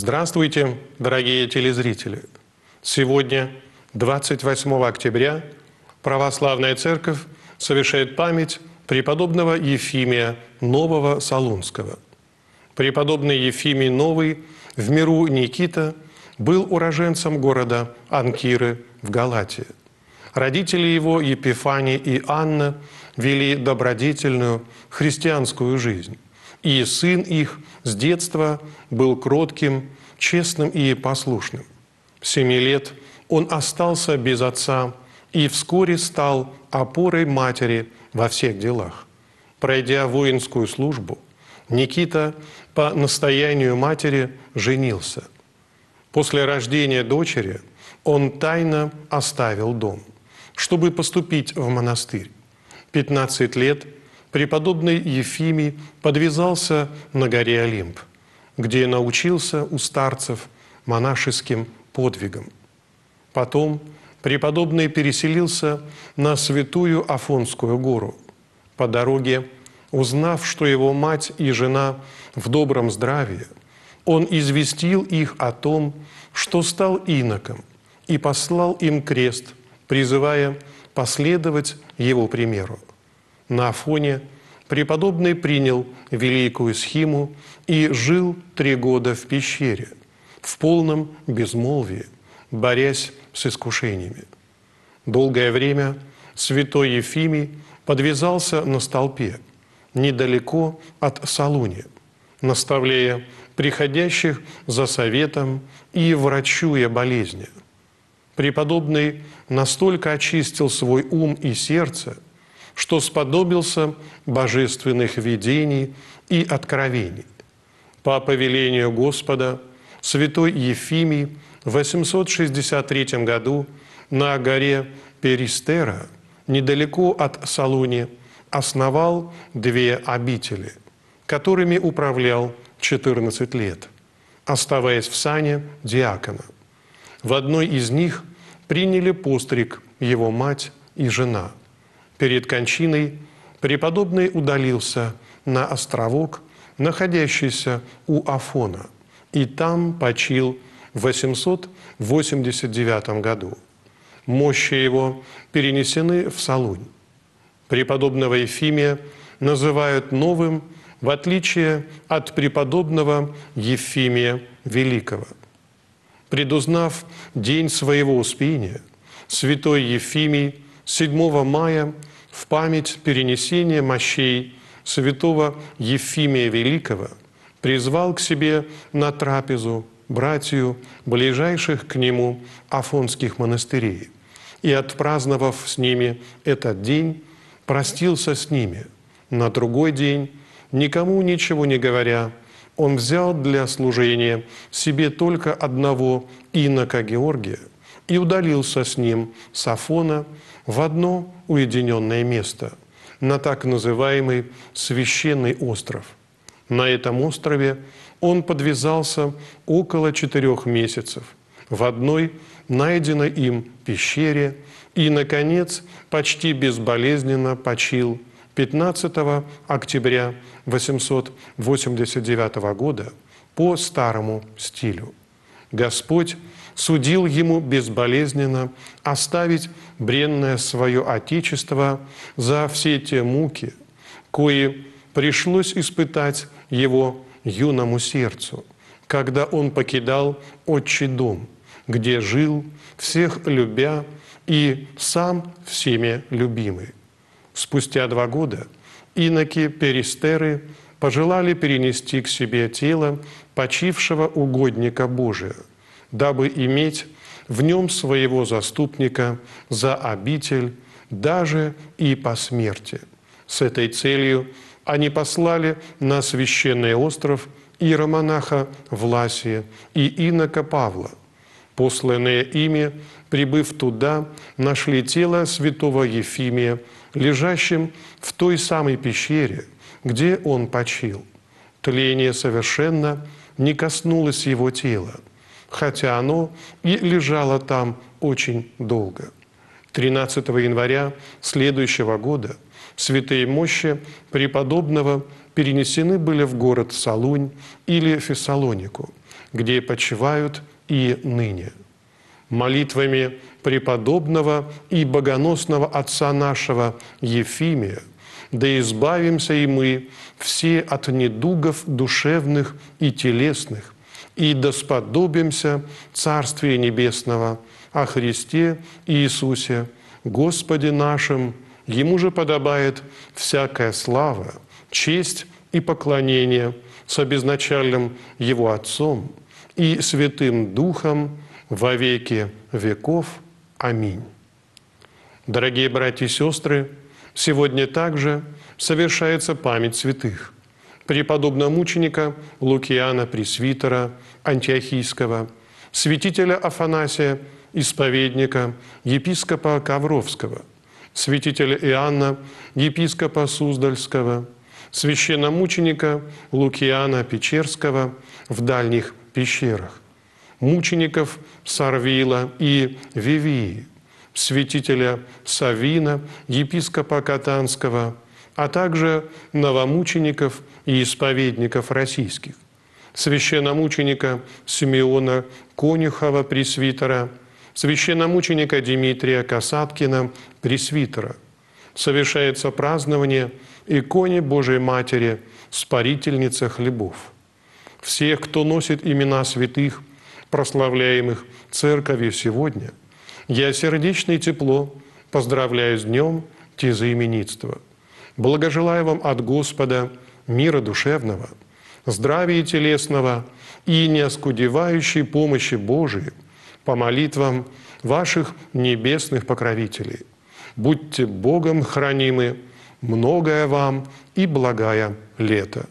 Здравствуйте, дорогие телезрители! Сегодня, 28 октября, Православная Церковь совершает память преподобного Ефимия Нового Солунского. Преподобный Ефимий Новый в миру Никита был уроженцем города Анкиры в Галатии. Родители его, Епифани и Анна, вели добродетельную христианскую жизнь. И сын их с детства был кротким, честным и послушным. Семи лет он остался без отца и вскоре стал опорой матери во всех делах. Пройдя воинскую службу, Никита по настоянию матери женился. После рождения дочери он тайно оставил дом, чтобы поступить в монастырь. 15 лет – преподобный Ефимий подвязался на горе Олимп, где научился у старцев монашеским подвигам. Потом преподобный переселился на Святую Афонскую гору. По дороге, узнав, что его мать и жена в добром здравии, он известил их о том, что стал иноком, и послал им крест, призывая последовать его примеру на Афоне, преподобный принял великую схиму и жил три года в пещере, в полном безмолвии, борясь с искушениями. Долгое время святой Ефимий подвязался на столпе, недалеко от Салуни, наставляя приходящих за советом и врачуя болезни. Преподобный настолько очистил свой ум и сердце – что сподобился божественных видений и откровений. По повелению Господа, святой Ефимий в 863 году на горе Перистера, недалеко от Салуни, основал две обители, которыми управлял 14 лет, оставаясь в сане диакона. В одной из них приняли постриг его мать и жена – Перед кончиной преподобный удалился на островок, находящийся у Афона, и там почил в 889 году. Мощи его перенесены в Солунь. Преподобного Ефимия называют новым, в отличие от преподобного Ефимия Великого. Предузнав день своего успения, святой Ефимий – 7 мая в память перенесения мощей святого Ефимия Великого призвал к себе на трапезу братью ближайших к нему афонских монастырей и, отпраздновав с ними этот день, простился с ними. На другой день, никому ничего не говоря, он взял для служения себе только одного инока Георгия и удалился с ним с Афона – в одно уединенное место, на так называемый священный остров. На этом острове он подвязался около четырех месяцев в одной найденной им пещере и, наконец, почти безболезненно почил 15 октября 889 года по старому стилю. Господь судил ему безболезненно оставить бренное свое Отечество за все те муки, кои пришлось испытать его юному сердцу, когда он покидал отчий дом, где жил, всех любя и сам всеми любимый. Спустя два года иноки перестеры пожелали перенести к себе тело почившего угодника Божия, дабы иметь в нем своего заступника за обитель даже и по смерти. С этой целью они послали на священный остров иеромонаха Власия и инока Павла. Посланные ими, прибыв туда, нашли тело святого Ефимия, лежащим в той самой пещере, где он почил. Тление совершенно не коснулось его тела, хотя оно и лежало там очень долго. 13 января следующего года святые мощи преподобного перенесены были в город Салунь или Фессалонику, где почивают и ныне молитвами преподобного и богоносного отца нашего Ефимия, да избавимся и мы все от недугов душевных и телесных, и досподобимся Царствия Небесного о Христе Иисусе, Господе нашим, Ему же подобает всякая слава, честь и поклонение с обезначальным Его Отцом и Святым Духом – во веки веков. Аминь. Дорогие братья и сестры, сегодня также совершается память святых преподобного мученика Лукиана Пресвитера Антиохийского, святителя Афанасия, исповедника, епископа Ковровского, святителя Иоанна, епископа Суздальского, священномученика Лукиана Печерского в дальних пещерах, мучеников Сарвила и Вивии, святителя Савина, епископа Катанского, а также новомучеников и исповедников российских, священномученика Симеона Конюхова, пресвитера, священномученика Дмитрия Касаткина, пресвитера. Совершается празднование иконе Божией Матери, спарительница хлебов. Всех, кто носит имена святых прославляемых Церковью сегодня, я сердечно и тепло поздравляю с днем тезаименитства. Благожелаю вам от Господа мира душевного, здравия телесного и неоскудевающей помощи Божией по молитвам ваших небесных покровителей. Будьте Богом хранимы, многое вам и благая лето.